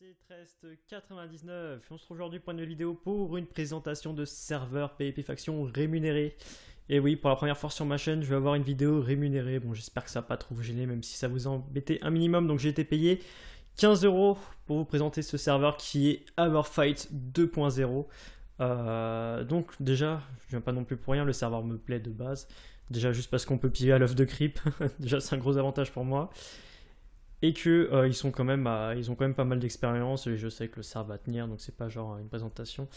C'est Trest 99. On se retrouve aujourd'hui point de vidéo pour une présentation de serveur PvP Faction rémunéré. Et oui, pour la première fois sur ma chaîne, je vais avoir une vidéo rémunérée. Bon, j'espère que ça va pas trop vous gêner, même si ça vous embêtait un minimum. Donc j'ai été payé 15 euros pour vous présenter ce serveur qui est Hammerfight 2.0. Euh, donc déjà, je viens pas non plus pour rien, le serveur me plaît de base. Déjà juste parce qu'on peut piller à l'œuf de creep, déjà c'est un gros avantage pour moi et qu'ils euh, sont quand même bah, ils ont quand même pas mal d'expérience et je sais que le serve va tenir donc c'est pas genre une présentation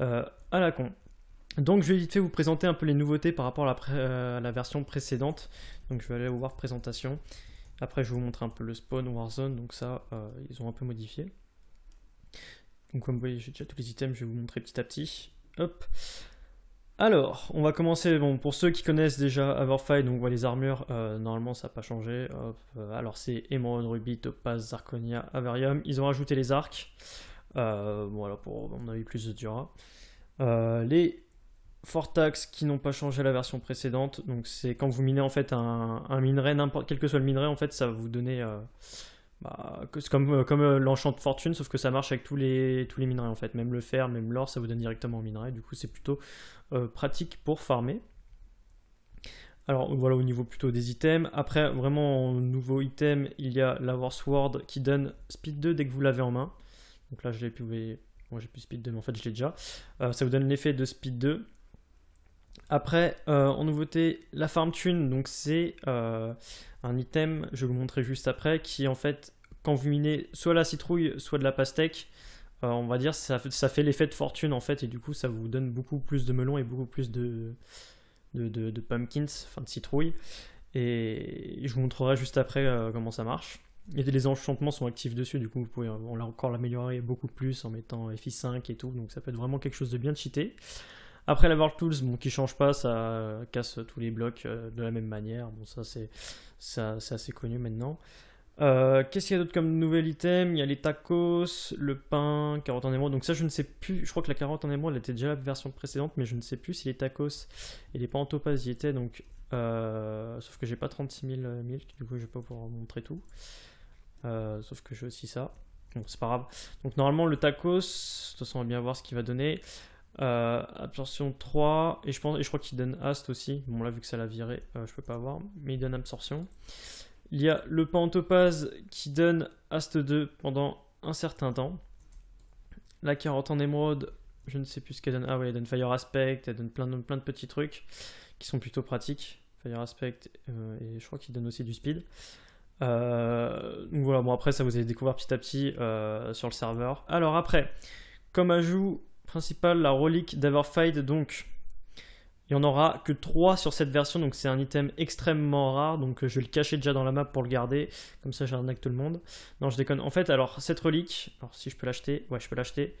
euh, à la con. Donc je vais vite fait vous présenter un peu les nouveautés par rapport euh, à la, version précédente. Donc je vais aller voir présentation. Après je vais vous montrer un peu le spawn Warzone donc ça ils ont un peu modifié. Donc comme vous voyez j'ai déjà tous les items je vais vous montrer petit à petit. Hop. Alors, on va commencer, bon, pour ceux qui connaissent déjà fail, donc on voit les armures, euh, normalement ça n'a pas changé. Euh, alors c'est Emerald, Ruby, Topaz, Zirconia, avarium, Ils ont rajouté les arcs, bon euh, pour, on a plus de Dura. les Fortax qui n'ont pas changé la version précédente, donc c'est quand vous minez en fait un, minerai, n'importe quel que soit le minerai, en fait ça va vous donner... Bah, c'est comme, comme l'enchant de fortune, sauf que ça marche avec tous les, tous les minerais en fait. Même le fer, même l'or, ça vous donne directement un minerai. Du coup, c'est plutôt euh, pratique pour farmer. Alors voilà au niveau plutôt des items. Après vraiment nouveau item il y a war Sword qui donne speed 2 dès que vous l'avez en main. Donc là je l'ai pu... Bon j'ai plus speed 2 mais en fait je l'ai déjà. Euh, ça vous donne l'effet de speed 2. Après euh, en nouveauté la farm tune donc c'est un item je vais vous montrer juste après qui en fait quand vous minez soit la citrouille soit de la pastèque on va dire, ça, ça fait l'effet de fortune en fait, et du coup, ça vous donne beaucoup plus de melons et beaucoup plus de, de, pumpkins, enfin de citrouilles. Et je vous montrerai juste après euh, comment ça marche. les enchantements sont actifs dessus, du coup, vous pouvez on l'a encore l'améliorer beaucoup plus en mettant FI5 et tout, donc ça peut être vraiment quelque chose de bien cheaté. Après la World Tools, bon, qui change pas, ça casse tous les blocs euh, de la même manière. Bon, ça c'est assez connu maintenant. Euh, qu'est-ce qu'il y a d'autre comme nouvel item Il y a les tacos, le pain, carotte en émeraude. Donc ça, je ne sais plus. Je crois que la carotte en émeraude elle était déjà la version précédente, mais je ne sais plus si les tacos et les pains en topaz y étaient. Donc, euh, sauf que j'ai pas 36 000 milk, du coup, je vais pas pouvoir montrer tout. Euh, sauf que j'ai aussi ça. Donc c'est pas grave. Donc normalement, le tacos, de toute façon, on va bien voir ce qu'il va donner. absorption 3, et je, pense, et je crois qu'il donne ast aussi. Bon, là, vu que ça l'a viré, je peux pas voir, mais il donne absorption. Il y a le pentopase qui donne Ast 2 pendant un certain temps. La carotte en émeraude, je ne sais plus ce qu'elle donne. Ah oui, elle donne Fire Aspect, elle donne plein de, petits trucs qui sont plutôt pratiques. Fire Aspect, euh, et je crois qu'il donne aussi du speed. Euh, donc voilà, bon après ça vous allez découvrir petit à petit euh, sur le serveur. Alors après, comme ajout principal, la relique d'Everfight, donc il n'y en aura que 3 sur cette version, donc c'est un item extrêmement rare, donc euh, je vais le cacher déjà dans la map pour le garder, comme ça j'arnaque tout le monde. Non, je déconne. En fait, alors, cette relique, alors si je peux l'acheter, ouais, je peux l'acheter.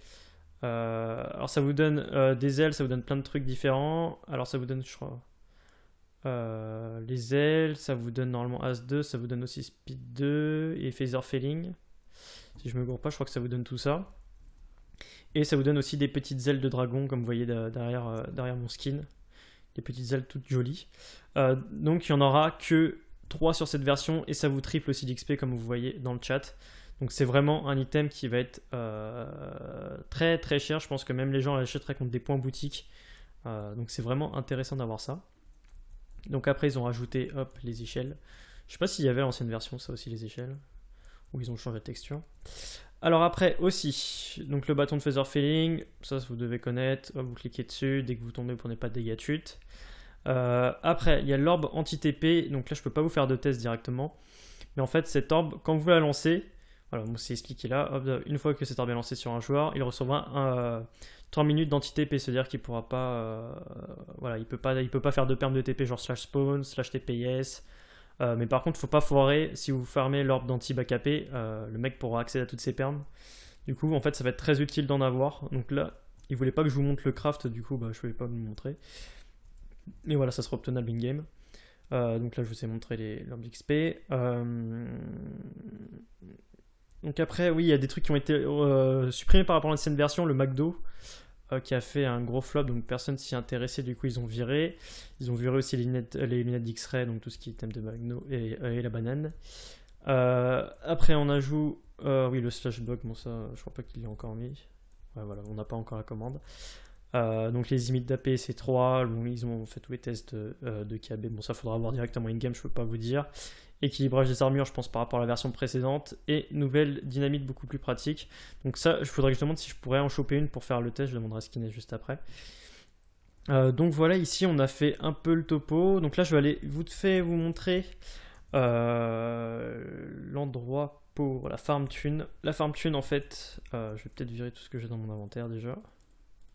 Euh, alors ça vous donne euh, des ailes, ça vous donne plein de trucs différents. Alors ça vous donne, je crois, les ailes, ça vous donne normalement As 2, ça vous donne aussi Speed 2 et Phaser Failing. Si je me gourre pas, je crois que ça vous donne tout ça. Et ça vous donne aussi des petites ailes de dragon, comme vous voyez derrière mon skin. Les petites ailes toutes jolies. Euh, donc il n'y en aura que 3 sur cette version et ça vous triple aussi d'xp comme vous voyez dans le chat. Donc c'est vraiment un item qui va être euh, très très cher. Je pense que même les gens l'achèteraient contre des points boutique. Euh, donc c'est vraiment intéressant d'avoir ça. Donc après ils ont rajouté hop, les échelles. Je sais pas s'il y avait l'ancienne version ça aussi les échelles. ou ils ont changé de texture. Alors après aussi, donc le bâton de Feather Feeling, ça vous devez connaître, vous cliquez dessus, dès que vous tombez pour prenez pas de dégâts de chute. Euh, après, il y a l'orbe anti-TP, donc là je peux pas vous faire de test directement, mais en fait cette orbe, quand vous la lancez, voilà, c'est expliqué là, une fois que cette orbe est lancée sur un joueur, il recevra un, euh, minutes d'anti-TP, c'est-à-dire qu'il pourra pas, euh, voilà, il peut pas, il peut pas faire de perme de TP genre slash spawn, slash TPS, euh, mais par contre, faut pas foirer. Si vous fermez l'orbe danti bacapé euh, le mec pourra accéder à toutes ses permes. Du coup, en fait, ça va être très utile d'en avoir. Donc là, il voulait pas que je vous montre le craft, du coup, bah, je ne vais pas vous le montrer. Mais voilà, ça sera obtenable in-game. Euh, donc là, je vous ai montré l'orbe XP. Donc après, oui, il y a des trucs qui ont été supprimés par rapport à l'ancienne version, le McDo. Euh, qui a fait un gros flop, donc personne s'y intéressait, du coup ils ont viré. Ils ont viré aussi les lunettes, euh, les lunettes d'X-ray, donc tout ce qui est thème de Magno et, euh, la banane. après on ajoute, oui le slash bug, bon ça je crois pas qu'il y l'ait encore mis. Ouais, voilà, on n'a pas encore la commande. donc les limites d'APC 3, ils ont fait tous les tests de, KB. Bon, ça faudra voir directement in-game, je peux pas vous dire équilibrage des armures, je pense, par rapport à la version précédente, et nouvelle dynamite beaucoup plus pratique. Donc ça, je voudrais que je demande si je pourrais en choper une pour faire le test, je demanderai ce qu'il est juste après. Euh, donc voilà, ici on a fait un peu le topo. Donc là, je vais aller vous vous montrer euh, l'endroit pour la farm tune. La farm tune, en fait, euh, je vais peut-être virer tout ce que j'ai dans mon inventaire déjà.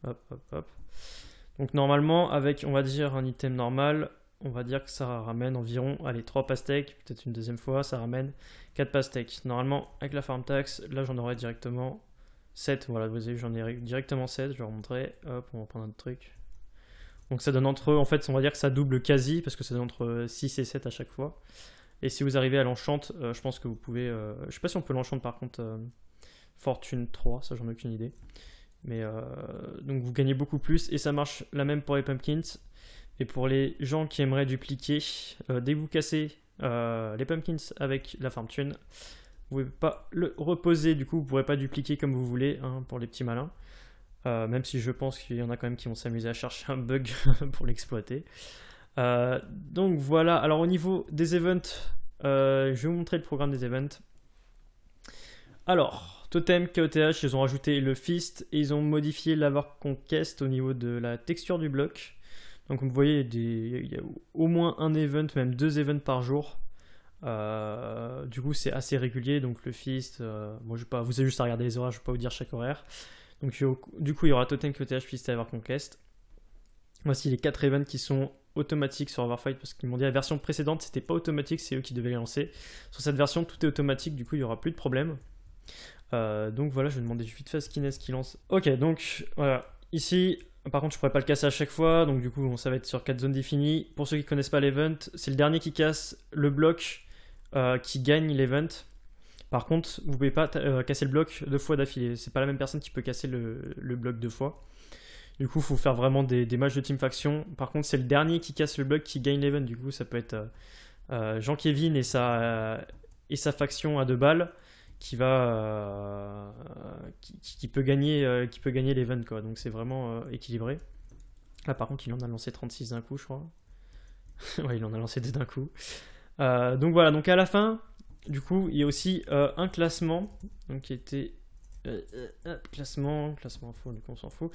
Hop, hop, hop. Donc normalement, avec, on va dire, un item normal, on va dire que ça ramène environ, allez, 3 pastèques, peut-être une deuxième fois, ça ramène 4 pastèques. Normalement, avec la farm tax, là j'en aurais directement 7. Voilà, vous avez vu, j'en ai directement 7, je vais remontrer. Hop, on va prendre un autre truc. Donc ça donne entre, en fait, on va dire que ça double quasi, parce que ça donne entre 6 et 7 à chaque fois. Et si vous arrivez à l'enchante, euh, je pense que vous pouvez... Euh, je sais pas si on peut l'enchante par contre euh, Fortune 3, ça j'en ai aucune idée. Mais donc vous gagnez beaucoup plus, et ça marche la même pour les pumpkins. Et pour les gens qui aimeraient dupliquer, euh, dès que vous cassez euh, les pumpkins avec la farm tune, vous ne pouvez pas le reposer, du coup vous ne pourrez pas dupliquer comme vous voulez hein, pour les petits malins. Euh, même si je pense qu'il y en a quand même qui vont s'amuser à chercher un bug pour l'exploiter. donc voilà, alors au niveau des events, je vais vous montrer le programme des events. Alors, Totem, KOTH, ils ont rajouté le Fist et ils ont modifié l'avoir Conquest au niveau de la texture du bloc. Donc vous voyez, il y, a au moins un event, même deux events par jour. Euh, du coup, c'est assez régulier. Donc le Fist, euh, moi je vais pas, vous avez juste à regarder les horaires, je ne vais pas vous dire chaque horaire. Donc du coup, il y aura Totem, QTH, Fist, avoir Conquest. Voici les quatre events qui sont automatiques sur Overfight parce qu'ils m'ont dit la version précédente, c'était pas automatique, c'est eux qui devaient les lancer. Sur cette version, tout est automatique, du coup, il n'y aura plus de problème. Euh, donc voilà, je vais demander vite fait ce qui lance. Ok, donc voilà. Ici, par contre, je pourrais pas le casser à chaque fois, donc du coup, ça va être sur 4 zones définies. Pour ceux qui connaissent pas l'event, c'est le dernier qui casse le bloc euh, qui gagne l'event. Par contre, vous pouvez pas euh, casser le bloc deux fois d'affilée. C'est pas la même personne qui peut casser le, bloc deux fois. Du coup, il faut faire vraiment des, matchs de team faction. Par contre, c'est le dernier qui casse le bloc qui gagne l'event. Du coup, ça peut être euh, Jean-Kevin et sa, et sa faction à deux balles qui va euh, qui, peut gagner euh, qui peut gagner l'event quoi. Donc c'est vraiment euh, équilibré. Là ah, par contre, il en a lancé 36 d'un coup, je crois. ouais, il en a lancé des d'un coup. donc voilà, donc à la fin, du coup, il y a aussi un classement donc, qui était classement, classement info, du coup on s'en fout.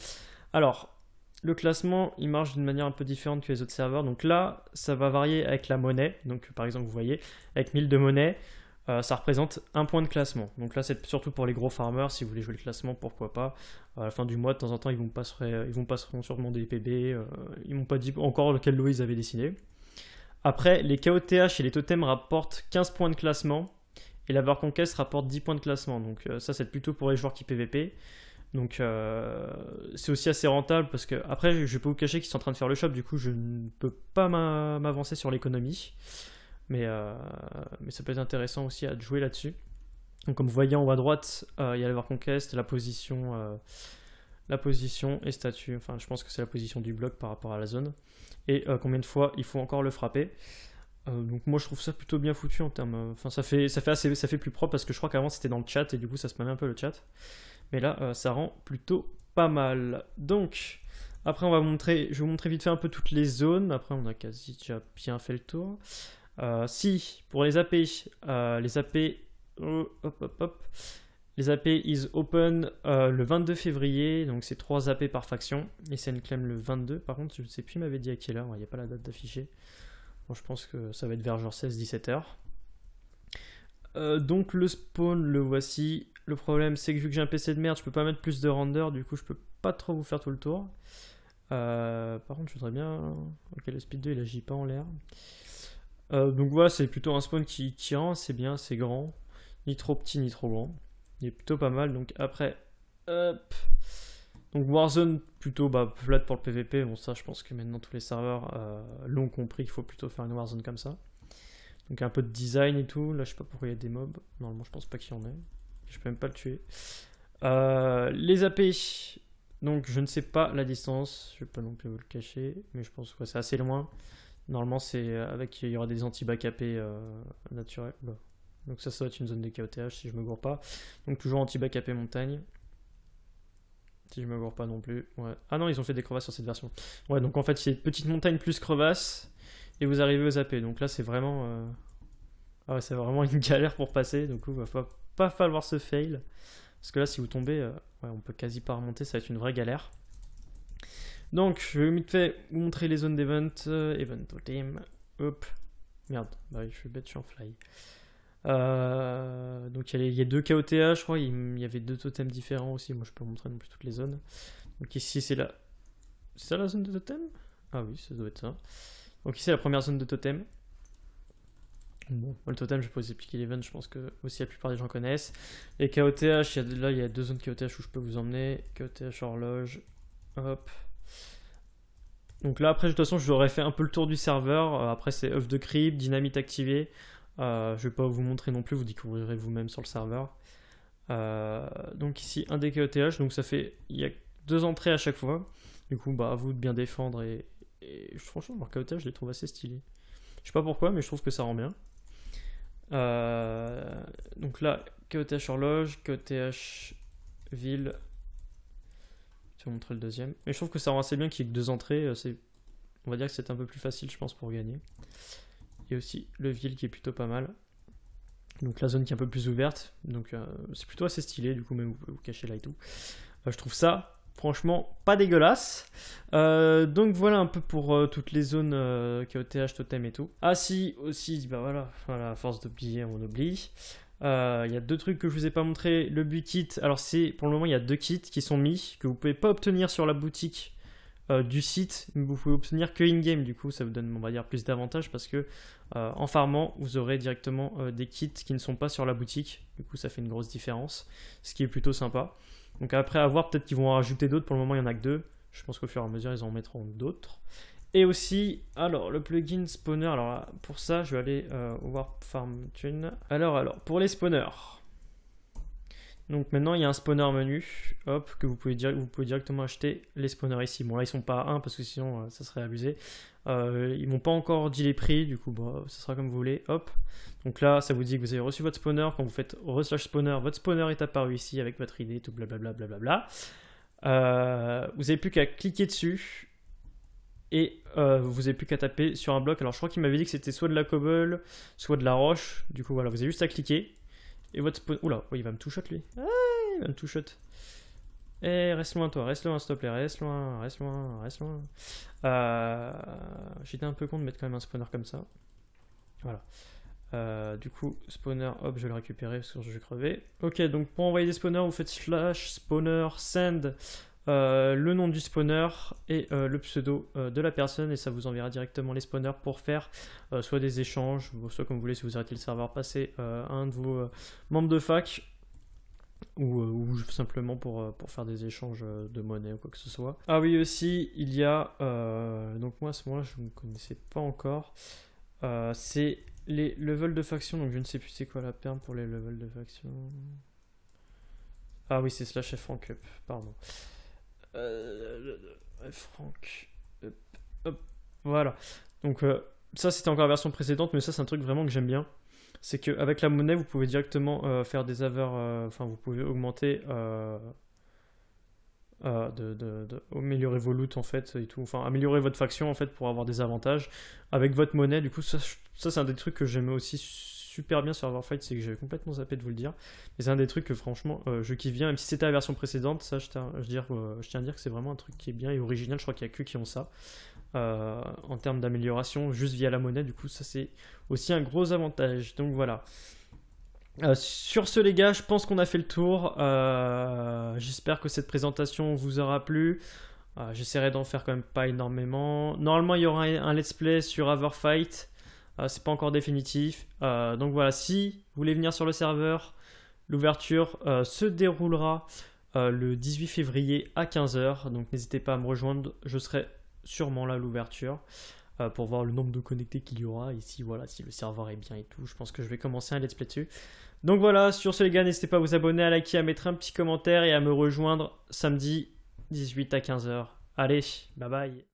Alors, le classement, il marche d'une manière un peu différente que les autres serveurs. Donc là, ça va varier avec la monnaie. Donc par exemple, vous voyez, avec 1000 de monnaie, euh, ça représente un point de classement. Donc là, c'est surtout pour les gros farmers. Si vous voulez jouer le classement, pourquoi pas. À la fin du mois, de temps en temps, ils vont passer, euh, ils vont passer sûrement des PB. Euh, ils m'ont pas dit encore lequel lot ils avaient dessiné. Après, les KOTH et les totems rapportent 15 points de classement. Et la barre conquête rapporte 10 points de classement. Donc ça, c'est plutôt pour les joueurs qui PVP. Donc c'est aussi assez rentable parce que après je peux pas vous cacher qu'ils sont en train de faire le shop, du coup je ne peux pas m'avancer sur l'économie. Mais, euh, mais ça peut être intéressant aussi à jouer là-dessus. Donc, comme vous voyez en haut à droite, euh, il y a la conquest, la position, euh, la position et statut. Enfin, je pense que c'est la position du bloc par rapport à la zone. Et combien de fois il faut encore le frapper. donc moi je trouve ça plutôt bien foutu en termes. Enfin ça fait ça fait assez, ça fait plus propre parce que je crois qu'avant c'était dans le chat et du coup ça se spammait un peu le chat. Mais là ça rend plutôt pas mal. Donc après on va montrer, je vais vous montrer vite fait un peu toutes les zones. Après on a quasi déjà bien fait le tour. Euh, si pour les AP, euh, les AP, oh, hop, les AP is open euh, le 22 février, donc c'est 3 AP par faction. Et c'est une claim le 22, par contre, je ne sais plus, il m'avait dit à quelle heure, il n'y a pas la date d'affichée. Bon, je pense que ça va être vers genre 16-17 h donc le spawn, le voici. Le problème, c'est que vu que j'ai un PC de merde, je peux pas mettre plus de render, du coup, je peux pas trop vous faire tout le tour. par contre, je voudrais bien. Ok, le speed 2 il agit pas en l'air. Euh, donc voilà, c'est plutôt un spawn qui tient, c'est bien, c'est grand, ni trop petit ni trop grand. Il est plutôt pas mal. Donc après, hop. Donc Warzone plutôt bah, plate pour le PVP. Bon ça, je pense que maintenant tous les serveurs euh, l'ont compris. qu'il faut plutôt faire une Warzone comme ça. Donc un peu de design et tout. Là, je sais pas pourquoi il y a des mobs. Normalement, je pense pas qu'il y en ait. Je peux même pas le tuer. Euh, les AP. Donc je ne sais pas la distance. Je vais pas non plus vous le cacher, mais je pense que c'est assez loin. Normalement, c'est euh, avec il y aura des anti euh, naturels. Donc ça, ça va être une zone de KOTH si je me gourre pas. Donc toujours anti backup montagne. Si je me gourre pas non plus. Ah non, ils ont fait des crevasses sur cette version. Ouais, donc en fait, c'est petite montagne plus crevasse. Et vous arrivez aux AP. Donc là, c'est vraiment... Euh, ah ouais, c'est vraiment une galère pour passer. Donc il va pas, pas falloir ce fail. Parce que là, si vous tombez, euh, ouais, on peut quasi pas remonter. Ça va être une vraie galère. Donc, je vais vite fait vous montrer les zones d'event. Euh, event totem. Hop. Merde, bah, je suis bête, je suis en fly. Euh, donc, il y, a deux KOTH, je crois. Il y avait deux totems différents aussi. Moi, je peux vous montrer non plus toutes les zones. Donc, ici, c'est la. C'est ça la zone de totem Ah oui, ça doit être ça. Donc, ici, la première zone de totem. Bon, le totem, je peux vous expliquer l'event, je pense que aussi la plupart des gens connaissent. Les KOTH, là il y a deux zones KOTH où je peux vous emmener. KOTH horloge, hop, donc là, après, de toute façon, j'aurais fait un peu le tour du serveur. Euh, après, c'est off de creep, dynamite activée. Euh, je vais pas vous montrer non plus, vous découvrirez vous-même sur le serveur. Euh, donc ici, un des KOTH, donc ça fait, il y a deux entrées à chaque fois. Du coup, bah, à vous de bien défendre et, franchement, leur KETH, je les trouve assez stylé Je sais pas pourquoi, mais je trouve que ça rend bien. donc là, KETH horloge, KETH ville, montrer le deuxième. Mais je trouve que ça rend assez bien qu'il y ait deux entrées. Euh, c'est, on va dire que c'est un peu plus facile, je pense, pour gagner. Et aussi le ville qui est plutôt pas mal. Donc la zone qui est un peu plus ouverte. Donc euh, c'est plutôt assez stylé, du coup, même vous pouvez vous cacher là et tout. je trouve ça franchement pas dégueulasse. Euh, donc voilà un peu pour toutes les zones euh, TH totem et tout. Ah si, aussi, bah voilà, à force d'oublier, on oublie. Il euh, y a deux trucs que je vous ai pas montré. Le but kit, alors c'est pour le moment il y a deux kits qui sont mis, que vous pouvez pas obtenir sur la boutique euh, du site, mais vous pouvez obtenir que in-game, du coup ça vous donne on va dire plus d'avantages parce que euh, en farmant vous aurez directement des kits qui ne sont pas sur la boutique, du coup ça fait une grosse différence, ce qui est plutôt sympa. Donc après à voir, peut-être qu'ils vont en rajouter d'autres, pour le moment il y en a que deux, je pense qu'au fur et à mesure ils en mettront d'autres. Et aussi, alors le plugin spawner, alors pour ça je vais aller voir euh, Farm Tune. Alors, alors, pour les spawners. Donc maintenant il y a un spawner menu, hop, que vous pouvez, dire, vous pouvez directement acheter les spawners ici. Bon là ils sont pas à 1 parce que sinon euh, ça serait abusé. Euh, ils m'ont pas encore dit les prix, du coup ça sera comme vous voulez, hop. Donc là ça vous dit que vous avez reçu votre spawner, quand vous faites spawner, votre spawner est apparu ici avec votre idée, tout blablabla. blablabla. vous n'avez plus qu'à cliquer dessus et euh, vous n'avez plus qu'à taper sur un bloc. Alors je crois qu'il m'avait dit que c'était soit de la cobble, soit de la roche. Du coup voilà, vous avez juste à cliquer. Et votre spawner... Oula, il va me tout lui. Ah, il va me tout-shot. Eh, reste loin toi, reste loin s'il te plaît, reste loin, reste loin, reste loin. Euh, j'étais un peu con de mettre quand même un spawner comme ça. Voilà. Euh, du coup, spawner, hop, je vais le récupérer parce que je vais crever. Ok, donc pour envoyer des spawners, vous faites slash spawner send euh, le nom du spawner et euh, le pseudo euh, de la personne et ça vous enverra directement les spawners pour faire soit des échanges, soit comme vous voulez si vous arrêtez le serveur, passer à un de vos membres de fac ou, simplement pour, pour, faire des échanges de monnaie ou quoi que ce soit. Ah oui aussi il y a, donc moi ce mois je ne connaissais pas encore, c'est les levels de faction, donc je ne sais plus c'est quoi la perle pour les levels de faction. Ah oui c'est slash F pardon. Euh, Franck. voilà. Donc euh, ça c'était encore la version précédente, mais ça c'est un truc vraiment que j'aime bien. C'est qu'avec la monnaie, vous pouvez directement euh, faire des avers, enfin vous pouvez augmenter de, améliorer vos loot en fait et tout, enfin améliorer votre faction en fait pour avoir des avantages avec votre monnaie. Du coup, ça, ça c'est un des trucs que j'aime aussi super bien sur Fight, c'est que j'avais complètement zappé de vous le dire. Mais c'est un des trucs que franchement, euh, je kiffe bien, même si c'était la version précédente, ça euh, je tiens, à dire que c'est vraiment un truc qui est bien et original, je crois qu'il y a que qui ont ça. Euh, en termes d'amélioration, juste via la monnaie, du coup, ça c'est aussi un gros avantage. Donc voilà. sur ce les gars, je pense qu'on a fait le tour. J'espère que cette présentation vous aura plu. J'essaierai d'en faire quand même pas énormément. Normalement, il y aura un, let's play sur Fight euh, c'est pas encore définitif. Euh, donc voilà, si vous voulez venir sur le serveur, l'ouverture euh, se déroulera le 18 février à 15h. Donc n'hésitez pas à me rejoindre, je serai sûrement là l'ouverture pour voir le nombre de connectés qu'il y aura ici. voilà si le serveur est bien et tout. Je pense que je vais commencer un let's play dessus. Donc voilà, sur ce les gars, n'hésitez pas à vous abonner, à liker, à mettre un petit commentaire et à me rejoindre samedi 18 à 15h. Allez, bye bye